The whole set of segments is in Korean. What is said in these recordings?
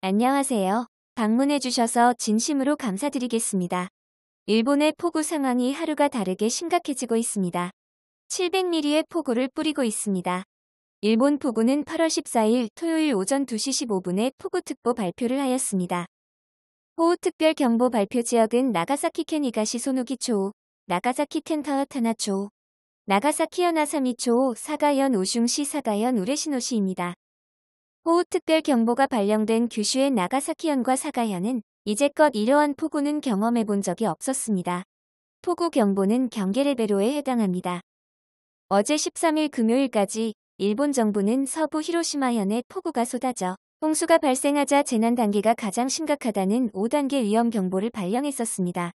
안녕하세요. 방문해주셔서 진심으로 감사드리겠습니다. 일본의 폭우 상황이 하루가 다르게 심각해지고 있습니다. 700mm의 폭우를 뿌리고 있습니다. 일본 폭우는 8월 14일 토요일 오전 2시 15분에 폭우특보 발표를 하였습니다. 호우특별경보 발표 지역은 나가사키켄 이가시 소누기초 나가사키텐 타와타나초, 나가사키현 아사미초, 사가현 우슝시 사가현 우레시노시입니다. 호우특별경보가 발령된 규슈의 나가사키현과 사가현은 이제껏 이러한 폭우는 경험해 본 적이 없었습니다. 폭우경보는 경계레벨로에 해당합니다. 어제 13일 금요일까지 일본 정부는 서부 히로시마현에 폭우가 쏟아져 홍수가 발생하자 재난 단계가 가장 심각하다는 5단계 위험 경보를 발령했었습니다.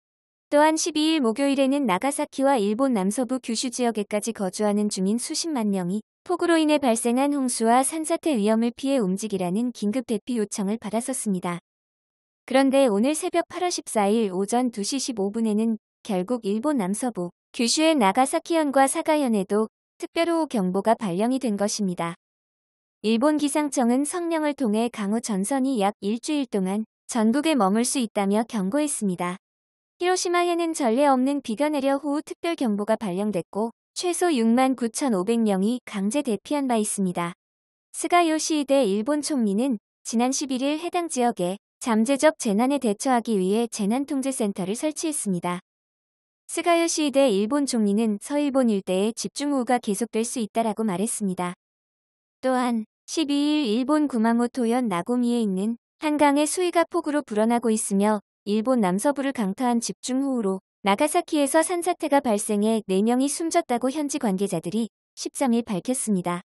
또한 12일 목요일에는 나가사키와 일본 남서부 규슈 지역에까지 거주하는 주민 수십만 명이 폭우로 인해 발생한 홍수와 산사태 위험을 피해 움직이라는 긴급 대피 요청을 받았었습니다. 그런데 오늘 새벽 8월 14일 오전 2시 15분에는 결국 일본 남서부 규슈의 나가사키현과 사가현에도 특별호우 경보가 발령이 된 것입니다. 일본 기상청은 성령을 통해 강우 전선이 약 일주일 동안 전국에 머물 수 있다며 경고했습니다. 히로시마에는 전례 없는 비가 내려 호우 특별경보가 발령됐고 최소 6만 9,500명이 강제 대피한 바 있습니다. 스가 요시이대 일본 총리는 지난 11일 해당 지역에 잠재적 재난에 대처하기 위해 재난통제센터를 설치했습니다. 스가 요시이대 일본 총리는 서일본 일대에 집중호우가 계속될 수 있다라고 말했습니다. 또한 12일 일본 구마모토현 나고미에 있는 한강의 수위가 폭우로 불어나고 있으며 일본 남서부를 강타한 집중호우로 나가사키에서 산사태가 발생해 4명이 숨졌다고 현지 관계자들이 13일 밝혔습니다.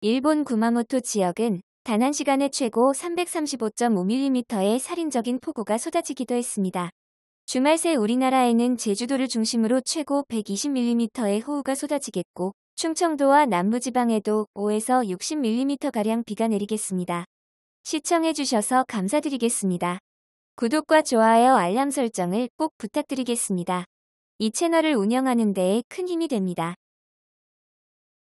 일본 구마모토 지역은 단 한 시간에 최고 335.5mm의 살인적인 폭우가 쏟아지기도 했습니다. 주말 새 우리나라에는 제주도를 중심으로 최고 120mm의 호우가 쏟아지겠고 충청도와 남부지방에도 5에서 60mm가량 비가 내리겠습니다. 시청해주셔서 감사드리겠습니다. 구독과 좋아요 알람 설정을 꼭 부탁드리겠습니다. 이 채널을 운영하는 데에 큰 힘이 됩니다.